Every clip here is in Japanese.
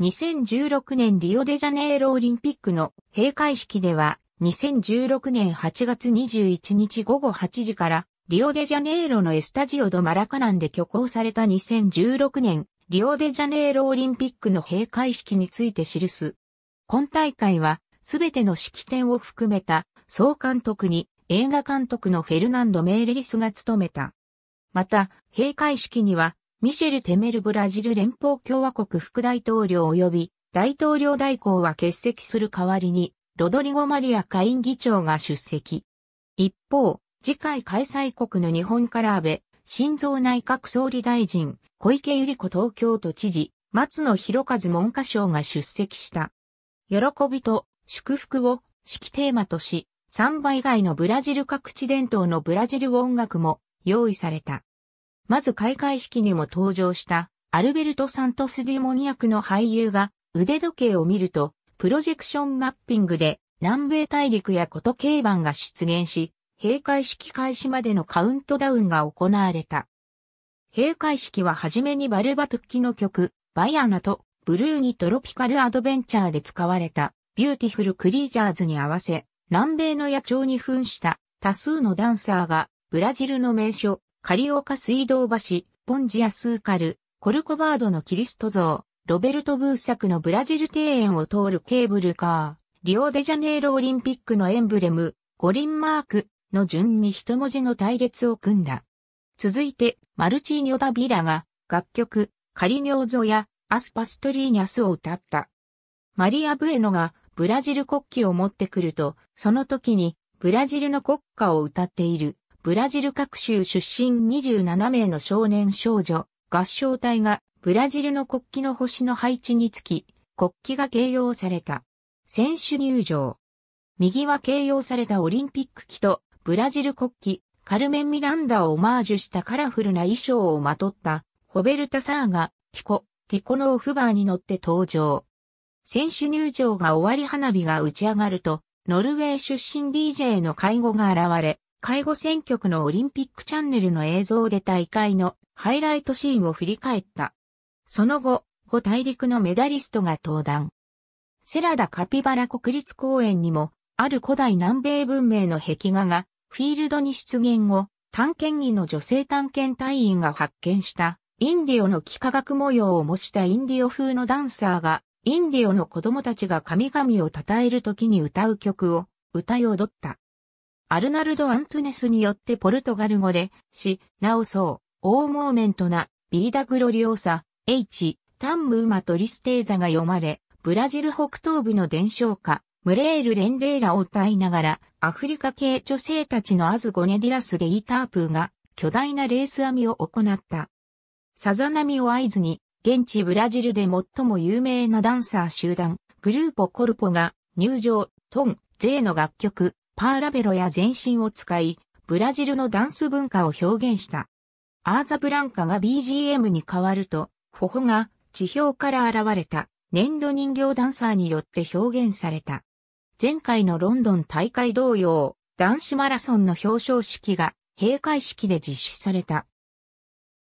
2016年リオデジャネイロオリンピックの閉会式では、2016年8月21日午後8時から、リオデジャネイロのエスタジオドマラカナンで挙行された2016年、リオデジャネイロオリンピックの閉会式について記す。今大会は、すべての式典を含めた総監督に映画監督のフェルナンド・メーレリスが務めた。また、閉会式にはミシェル・テメルブラジル連邦共和国副大統領及び大統領代行は欠席する代わりに、ロドリゴ・マリア下院議長が出席。一方、次回開催国の日本から安倍、新造内閣総理大臣、小池百合子東京都知事、松野博一文科省が出席した。喜びと祝福を式テーマとし、サンバ以外のブラジル各地伝統のブラジル音楽も用意された。まず開会式にも登場したアルベルト・サントス・デュモニアクの俳優が腕時計を見るとプロジェクションマッピングで南米大陸やこと競馬が出現し、閉会式開始までのカウントダウンが行われた。閉会式ははじめにバルバトッキの曲、バヤナとブルーニトロピカルアドベンチャーで使われたビューティフルクリージャーズに合わせ、南米の野鳥に扮した多数のダンサーがブラジルの名所カリオカ水道橋、ポンジアスーカル、コルコバードのキリスト像、ロベルト・ブー作のブラジル庭園を通るケーブルカー、リオデジャネイロオリンピックのエンブレム、五輪マークの順に一文字の隊列を組んだ。続いて、マルチーニョ・ダ・ビラが、楽曲、カリニョーゾや、アスパストリーニャスを歌った。マリア・ブエノが、ブラジル国旗を持ってくると、その時に、ブラジルの国歌を歌っている。ブラジル各州出身27名の少年少女、合唱隊がブラジルの国旗の星の配置につき、国旗が形容された。選手入場。右は形容されたオリンピック旗とブラジル国旗、カルメン・ミランダをオマージュしたカラフルな衣装をまとった、ホベルタ・サーが、ティコ、ティコのオフバーに乗って登場。選手入場が終わり花火が打ち上がると、ノルウェー出身 DJ の介護が現れ、介護選曲のオリンピックチャンネルの映像で大会のハイライトシーンを振り返った。その後、5大陸のメダリストが登壇。セラダカピバラ国立公園にも、ある古代南米文明の壁画が、フィールドに出現後、探検員の女性探検隊員が発見した、インディオの幾何学模様を模したインディオ風のダンサーが、インディオの子供たちが神々を称える時に歌う曲を、歌い踊った。アルナルド・アントネスによってポルトガル語で、し、なおそう、オーモーメントな、ビーダグロリオーサ、H、タンムーマトリステーザが読まれ、ブラジル北東部の伝承家、ムレール・レンデーラを歌いながら、アフリカ系女性たちのアズゴネディラス・ゲイタープーが、巨大なレース編みを行った。さざ波を合図に、現地ブラジルで最も有名なダンサー集団、グルーポ・コルポが、入場、トン、ゼーの楽曲、パーラベロや全身を使い、ブラジルのダンス文化を表現した。アーザブランカが BGM に変わると、頬が地表から現れた粘土人形ダンサーによって表現された。前回のロンドン大会同様、男子マラソンの表彰式が閉会式で実施された。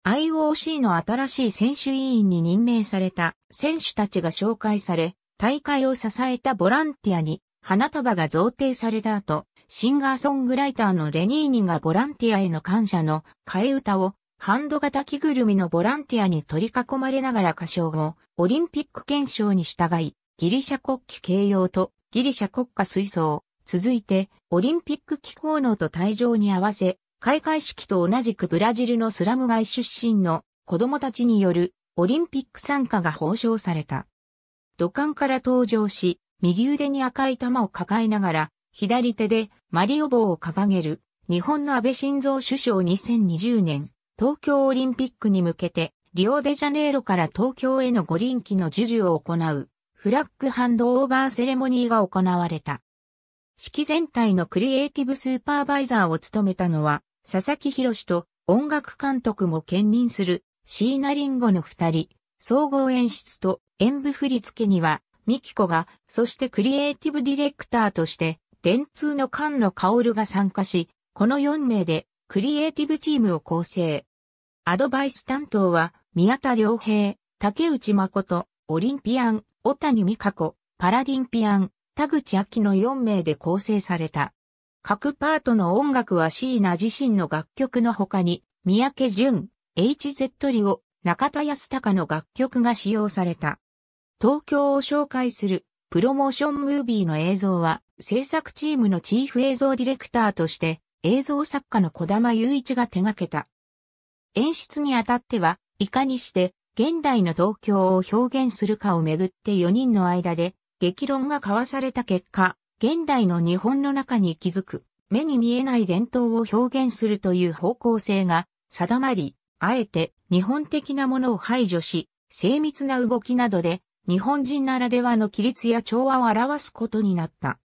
IOC の新しい選手委員に任命された選手たちが紹介され、大会を支えたボランティアに花束が贈呈された後、シンガーソングライターのレニーニがボランティアへの感謝の替え歌をハンド型着ぐるみのボランティアに取り囲まれながら歌唱後、オリンピック憲章に従い、ギリシャ国旗掲揚とギリシャ国家吹奏、続いてオリンピック機構能と退場に合わせ、開会式と同じくブラジルのスラム街出身の子供たちによるオリンピック参加が報奨された。土管から登場し、右腕に赤い玉を抱えながら、左手でマリオ棒を掲げる、日本の安倍晋三首相2020年、東京オリンピックに向けて、リオデジャネイロから東京への五輪機の授受を行う、フラッグハンドオーバーセレモニーが行われた。式全体のクリエイティブスーパーバイザーを務めたのは、佐々木博と音楽監督も兼任する、椎名林ゴの二人、総合演出と演舞振り付けには、ミキコが、そしてクリエイティブディレクターとして、電通の菅野織が参加し、この4名で、クリエイティブチームを構成。アドバイス担当は、宮田良平、竹内誠、オリンピアン、小谷美香子、パラリンピアン、田口秋の4名で構成された。各パートの音楽は椎名自身の楽曲の他に、三宅淳、HZ リオ、中田康隆の楽曲が使用された。東京を紹介するプロモーションムービーの映像は制作チームのチーフ映像ディレクターとして映像作家の小玉雄一が手掛けた。演出にあたっては、いかにして現代の東京を表現するかをめぐって4人の間で激論が交わされた結果、現代の日本の中に気づく目に見えない伝統を表現するという方向性が定まり、あえて日本的なものを排除し、精密な動きなどで日本人ならではの規律や調和を表すことになった。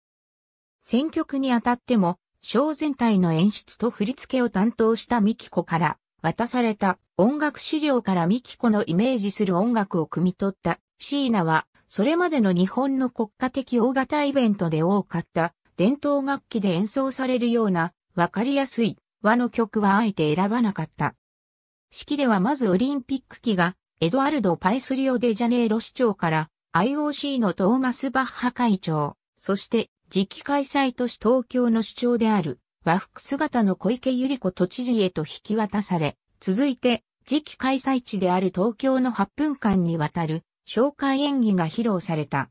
選曲にあたっても、ショー全体の演出と振り付けを担当したミキコから渡された音楽資料からミキコのイメージする音楽を汲み取ったシーナは、それまでの日本の国家的大型イベントで多かった伝統楽器で演奏されるようなわかりやすい和の曲はあえて選ばなかった。式ではまずオリンピック期がエドアルド・パイスリオデジャネイロ市長から IOC のトーマス・バッハ会長、そして次期開催都市東京の市長である和服姿の小池百合子都知事へと引き渡され、続いて次期開催地である東京の8分間にわたる紹介演技が披露された。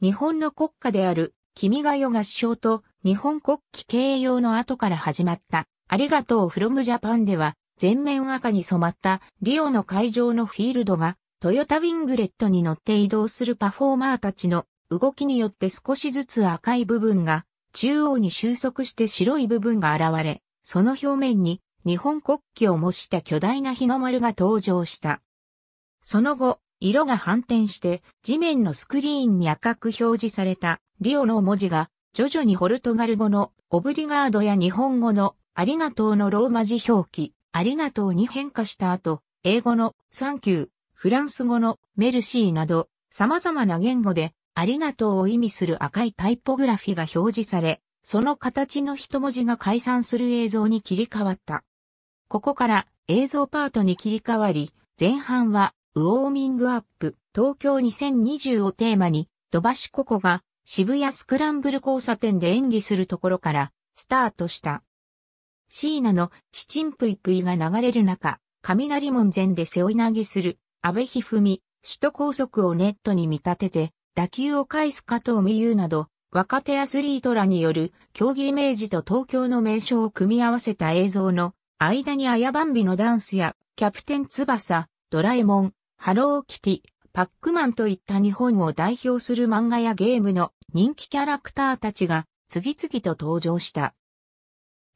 日本の国家である君が代首相と日本国旗掲揚の後から始まったありがとうフロムジャパンでは全面赤に染まったリオの会場のフィールドがトヨタウィングレットに乗って移動するパフォーマーたちの動きによって少しずつ赤い部分が中央に収束して白い部分が現れ、その表面に日本国旗を模した巨大な日の丸が登場した。その後、色が反転して地面のスクリーンに赤く表示されたリオの文字が徐々にホルトガル語のオブリガードや日本語のありがとうのローマ字表記、ありがとうに変化した後、英語のサンキュー、フランス語のメルシーなど、様々な言語で、ありがとうを意味する赤いタイポグラフィが表示され、その形の一文字が解散する映像に切り替わった。ここから映像パートに切り替わり、前半はウォーミングアップ東京2020をテーマに、土橋ココが渋谷スクランブル交差点で演技するところからスタートした。シーナのチチンプイプイが流れる中、雷門前で背負い投げする、安倍一文、首都高速をネットに見立てて、打球を返す加藤美優など、若手アスリートらによる競技イメージと東京の名称を組み合わせた映像の間にやバンビのダンスやキャプテン翼、ドラえもん、ハローキティ、パックマンといった日本を代表する漫画やゲームの人気キャラクターたちが次々と登場した。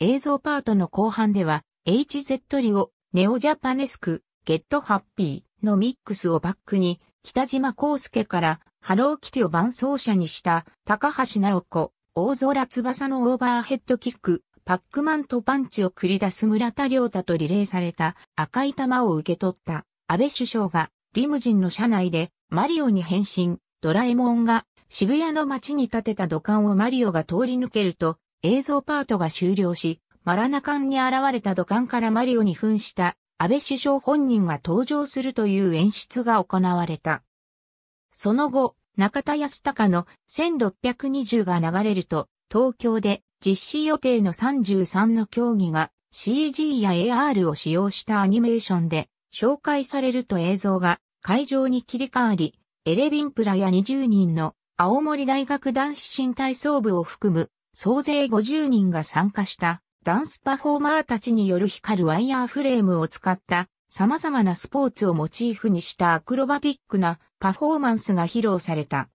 映像パートの後半では、HZ リオ、ネオジャパネスク、ゲットハッピーのミックスをバックに、北島康介からハローキティを伴奏者にした高橋直子、大空翼のオーバーヘッドキック、パックマンとパンチを繰り出す村田良太とリレーされた赤い玉を受け取った安倍首相がリムジンの車内でマリオに変身、ドラえもんが渋谷の街に建てた土管をマリオが通り抜けると映像パートが終了し、マラナンに現れた土管からマリオに扮した安倍首相本人が登場するという演出が行われた。その後、中田康隆の1620が流れると、東京で実施予定の33の競技が CG や AR を使用したアニメーションで紹介されると映像が会場に切り替わり、エレビンプラや20人の青森大学男子新体操部を含む総勢50人が参加したダンスパフォーマーたちによる光るワイヤーフレームを使った様々なスポーツをモチーフにしたアクロバティックなパフォーマンスが披露された。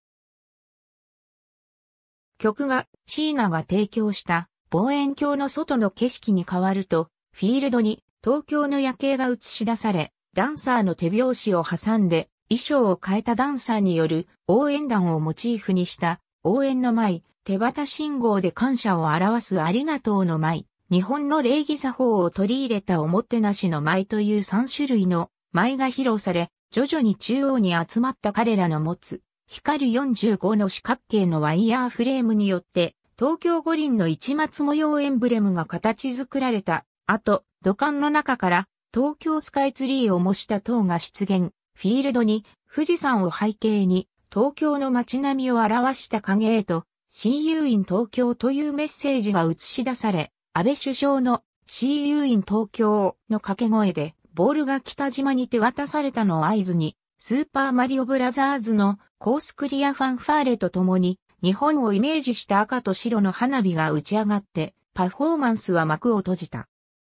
曲がシーナが提供した望遠鏡の外の景色に変わると、フィールドに東京の夜景が映し出され、ダンサーの手拍子を挟んで衣装を変えたダンサーによる応援団をモチーフにした応援の舞、手旗信号で感謝を表すありがとうの舞、日本の礼儀作法を取り入れたおもてなしの舞という3種類の舞が披露され、徐々に中央に集まった彼らの持つ、光る45の四角形のワイヤーフレームによって、東京五輪の市松模様エンブレムが形作られた後、土管の中から東京スカイツリーを模した塔が出現、フィールドに富士山を背景に東京の街並みを表した影へと s 友 e 東京というメッセージが映し出され、安倍首相の s 友 e 東京の掛け声で、ボールが北島に手渡されたのを合図に、スーパーマリオブラザーズのコースクリアファンファーレとともに、日本をイメージした赤と白の花火が打ち上がって、パフォーマンスは幕を閉じた。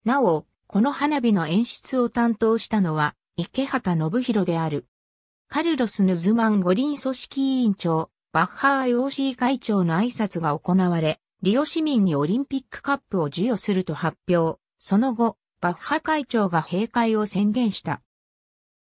なお、この花火の演出を担当したのは、池畑信弘である。カルロス・ヌズマン五輪組織委員長、バッハ IOC 会長の挨拶が行われ、リオ市民にオリンピックカップを授与すると発表。その後、バッハ会長が閉会を宣言した。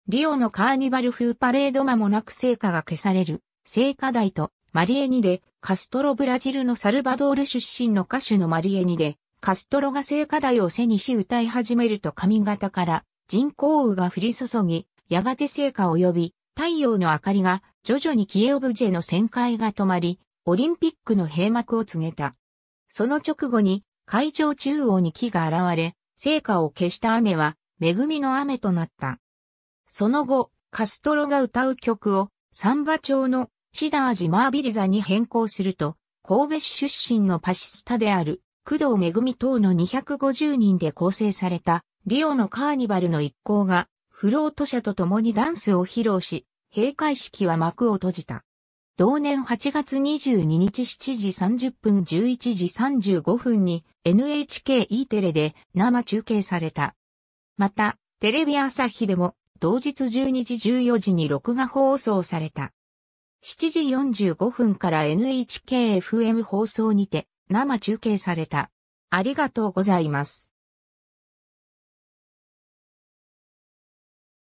リオのカーニバル風パレード間もなく聖火が消される、聖火台とマリエニで、カストロブラジルのサルバドール出身の歌手のマリエニで、カストロが聖火台を背にし歌い始めると髪型から人工雨が降り注ぎ、やがて聖火及び太陽の明かりが徐々にキエオブジェの旋回が止まり、オリンピックの閉幕を告げた。その直後に会場中央に木が現れ、成果を消した雨は恵みの雨となった。その後、カストロが歌う曲をサンバ調のシダージ・マービリザに変更すると、神戸市出身のパシスタである工藤恵等の250人で構成されたリオのカーニバルの一行がフロート社と共にダンスを披露し、閉会式は幕を閉じた。同年8月22日7時30分11時35分に NHKE テレで生中継された。また、テレビ朝日でも同日12時14時に録画放送された。7時45分から NHKFM 放送にて生中継された。ありがとうございます。